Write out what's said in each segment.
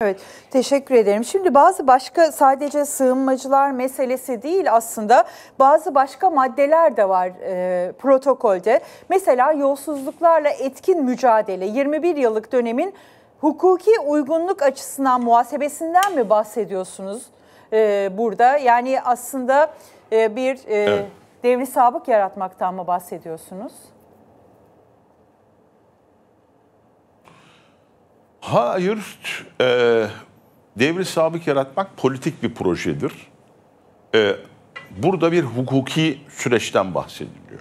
Evet, teşekkür ederim. Şimdi bazı başka sadece sığınmacılar meselesi değil aslında bazı başka maddeler de var e, protokolde. Mesela yolsuzluklarla etkin mücadele 21 yıllık dönemin hukuki uygunluk açısından muhasebesinden mi bahsediyorsunuz e, burada? Yani aslında e, bir e, evet. devri sabık yaratmaktan mı bahsediyorsunuz? Hayır, e, devri sabık yaratmak politik bir projedir. E, burada bir hukuki süreçten bahsediliyor.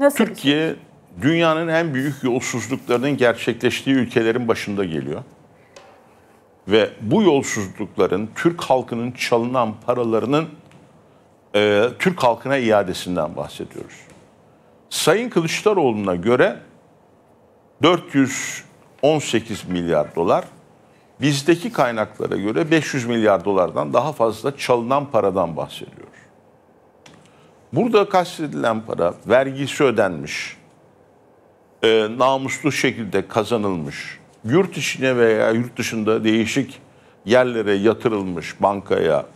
Nasıl Türkiye dünyanın en büyük yolsuzluklarının gerçekleştiği ülkelerin başında geliyor. Ve bu yolsuzlukların Türk halkının çalınan paralarının e, Türk halkına iadesinden bahsediyoruz. Sayın Kılıçdaroğlu'na göre 400 18 milyar dolar bizdeki kaynaklara göre 500 milyar dolardan daha fazla çalınan paradan bahsediyoruz. Burada kastedilen para vergisi ödenmiş, e, namuslu şekilde kazanılmış, yurt içine veya yurt dışında değişik yerlere yatırılmış bankaya,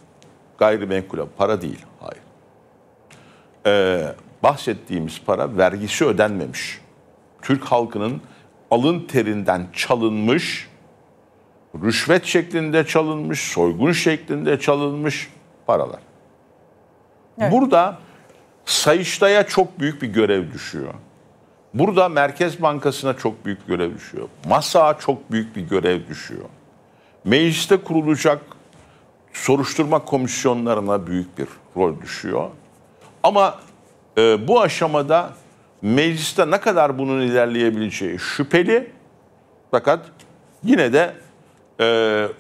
gayrimenkule para değil, hayır. E, bahsettiğimiz para vergisi ödenmemiş. Türk halkının alın terinden çalınmış, rüşvet şeklinde çalınmış, soygun şeklinde çalınmış paralar. Evet. Burada Sayıştay'a çok büyük bir görev düşüyor. Burada Merkez Bankası'na çok büyük görev düşüyor. MASA'a çok büyük bir görev düşüyor. Mecliste kurulacak soruşturma komisyonlarına büyük bir rol düşüyor. Ama e, bu aşamada mecliste ne kadar bunun ilerleyebileceği şüpheli. Fakat yine de e,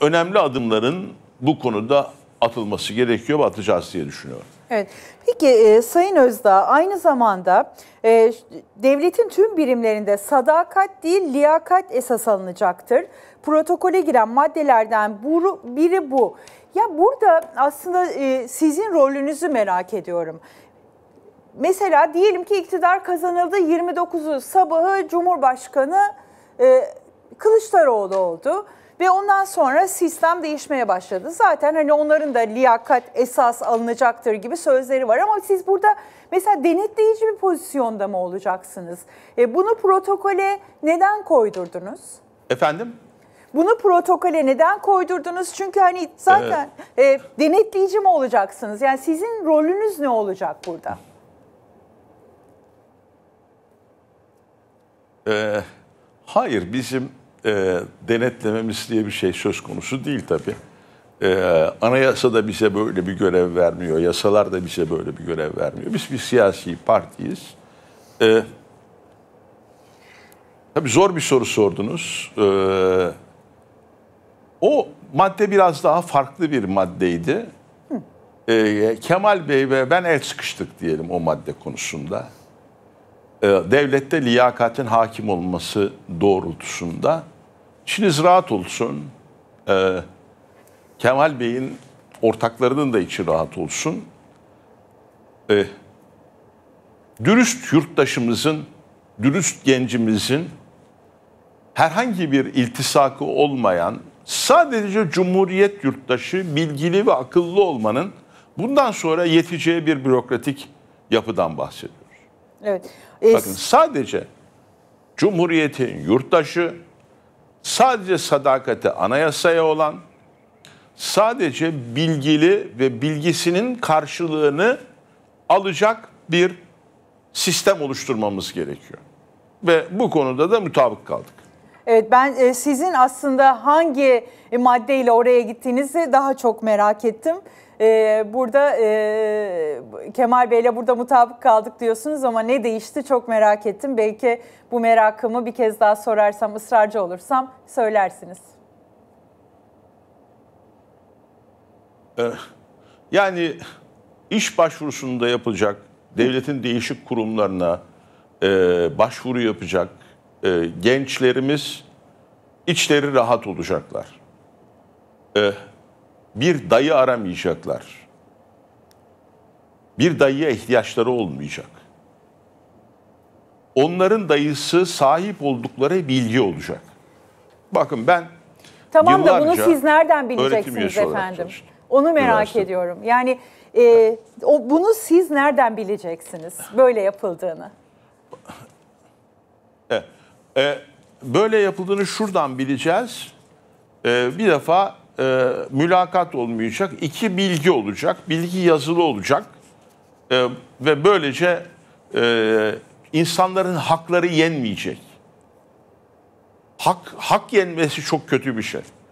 önemli adımların bu konuda atılması gerekiyor ve atacağız diye düşünüyorum. Evet. Peki e, Sayın Özdağ aynı zamanda e, devletin tüm birimlerinde sadakat değil liyakat esas alınacaktır. Protokole giren maddelerden biri bu. Ya burada aslında e, sizin rolünüzü merak ediyorum mesela diyelim ki iktidar kazanıldı 29'u sabahı Cumhurbaşkanı e, Kılıçdaroğlu oldu. Ve ondan sonra sistem değişmeye başladı. Zaten hani onların da liyakat esas alınacaktır gibi sözleri var ama siz burada mesela denetleyici bir pozisyonda mı olacaksınız? E, bunu protokole neden koydurdunuz? Efendim? Bunu protokole neden koydurdunuz? Çünkü hani zaten evet. e, denetleyici mi olacaksınız? Yani sizin rolünüz ne olacak burada? e, hayır bizim e, denetlememiz diye bir şey söz konusu değil tabii. E, anayasa da bize böyle bir görev vermiyor. Yasalar da bize böyle bir görev vermiyor. Biz bir siyasi partiyiz. E, tabii zor bir soru sordunuz. E, o madde biraz daha farklı bir maddeydi. E, Kemal Bey ve ben el sıkıştık diyelim o madde konusunda. Ee, devlette liyakatin hakim olması doğrultusunda içiniz rahat olsun. E, Kemal Bey'in ortaklarının da içi rahat olsun. E, dürüst yurttaşımızın, dürüst gencimizin herhangi bir iltisakı olmayan sadece cumhuriyet yurttaşı bilgili ve akıllı olmanın bundan sonra yeteceği bir bürokratik yapıdan bahsediyor. Evet. Bakın sadece Cumhuriyet'in yurttaşı, sadece sadakati anayasaya olan, sadece bilgili ve bilgisinin karşılığını alacak bir sistem oluşturmamız gerekiyor. Ve bu konuda da mutabık kaldık. Evet ben e, sizin aslında hangi e, maddeyle oraya gittiğinizi daha çok merak ettim. E, burada Kemal Bey'le burada mutabık kaldık diyorsunuz ama ne değişti çok merak ettim. Belki bu merakımı bir kez daha sorarsam, ısrarcı olursam söylersiniz. Ee, yani iş başvurusunda yapılacak, devletin değişik kurumlarına başvuru yapacak e, gençlerimiz içleri rahat olacaklar. E, bir dayı aramayacaklar. Bir dayıya ihtiyaçları olmayacak. Onların dayısı sahip oldukları bilgi olacak. Bakın ben Tamam da bunu siz nereden bileceksiniz efendim? Onu merak Üniversite. ediyorum. Yani e, o bunu siz nereden bileceksiniz böyle yapıldığını? E, böyle yapıldığını şuradan bileceğiz. E, bir defa e, mülakat olmayacak. iki bilgi olacak. Bilgi yazılı olacak. E, ve böylece e, insanların hakları yenmeyecek. Hak, hak yenmesi çok kötü bir şey.